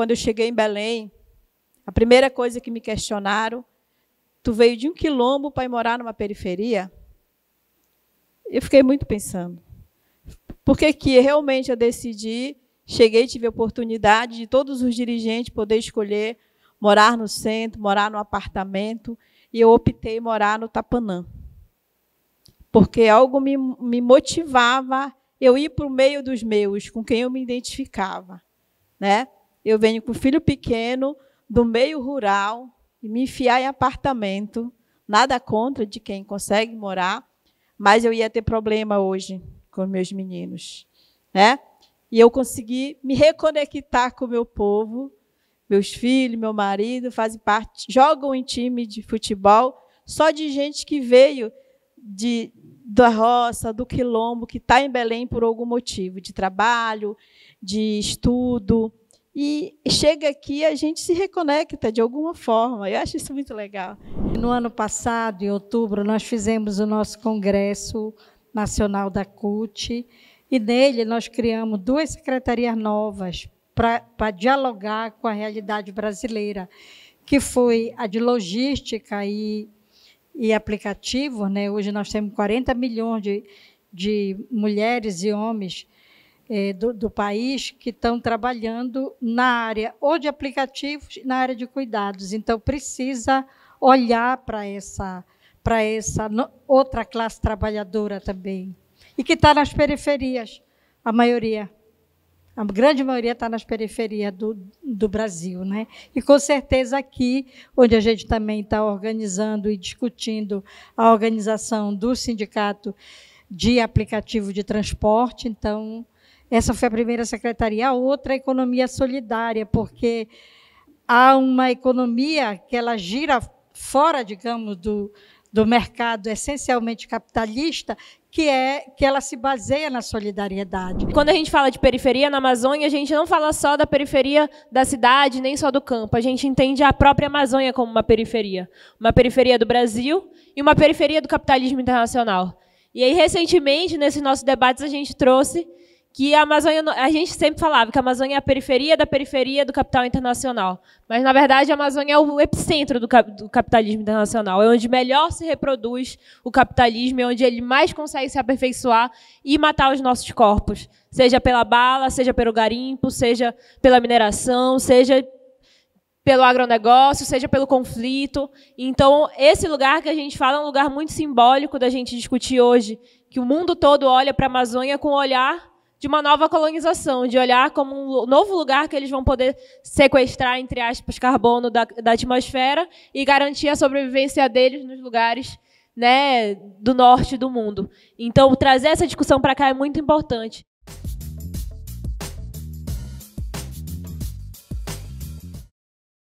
quando eu cheguei em Belém, a primeira coisa que me questionaram, tu veio de um quilombo para ir morar numa periferia? Eu fiquei muito pensando. por que realmente eu decidi, cheguei, tive a oportunidade de todos os dirigentes poder escolher morar no centro, morar no apartamento, e eu optei morar no Tapanã. Porque algo me, me motivava eu ir para o meio dos meus, com quem eu me identificava. Né? eu venho com filho pequeno, do meio rural, e me enfiar em apartamento. Nada contra de quem consegue morar, mas eu ia ter problema hoje com meus meninos, né? E eu consegui me reconectar com o meu povo, meus filhos, meu marido fazem parte, jogam em time de futebol só de gente que veio de da roça, do quilombo, que está em Belém por algum motivo, de trabalho, de estudo, e chega aqui a gente se reconecta de alguma forma. Eu acho isso muito legal. No ano passado, em outubro, nós fizemos o nosso congresso nacional da CUT e nele nós criamos duas secretarias novas para dialogar com a realidade brasileira, que foi a de logística e, e aplicativo. Né? Hoje nós temos 40 milhões de, de mulheres e homens eh, do, do, país que estão trabalhando na área ou de aplicativos, na área de cuidados. Então, precisa olhar para essa, para essa outra classe trabalhadora também. E que está nas periferias, a maioria. A grande maioria está nas periferias do, do Brasil. Né? E, com certeza, aqui, onde a gente também está organizando e discutindo a organização do sindicato de aplicativo de transporte, então essa foi a primeira secretaria. A outra, a economia solidária, porque há uma economia que ela gira fora, digamos, do, do mercado essencialmente capitalista, que é que ela se baseia na solidariedade. Quando a gente fala de periferia na Amazônia, a gente não fala só da periferia da cidade, nem só do campo. A gente entende a própria Amazônia como uma periferia, uma periferia do Brasil e uma periferia do capitalismo internacional. E aí recentemente, nesse nosso debate, a gente trouxe que a Amazônia, a gente sempre falava que a Amazônia é a periferia da periferia do capital internacional, mas na verdade a Amazônia é o epicentro do, do capitalismo internacional, é onde melhor se reproduz o capitalismo, é onde ele mais consegue se aperfeiçoar e matar os nossos corpos, seja pela bala, seja pelo garimpo, seja pela mineração, seja pelo agronegócio, seja pelo conflito. Então, esse lugar que a gente fala é um lugar muito simbólico da gente discutir hoje, que o mundo todo olha para a Amazônia com olhar de uma nova colonização, de olhar como um novo lugar que eles vão poder sequestrar, entre aspas, carbono da, da atmosfera e garantir a sobrevivência deles nos lugares né, do norte do mundo. Então, trazer essa discussão para cá é muito importante.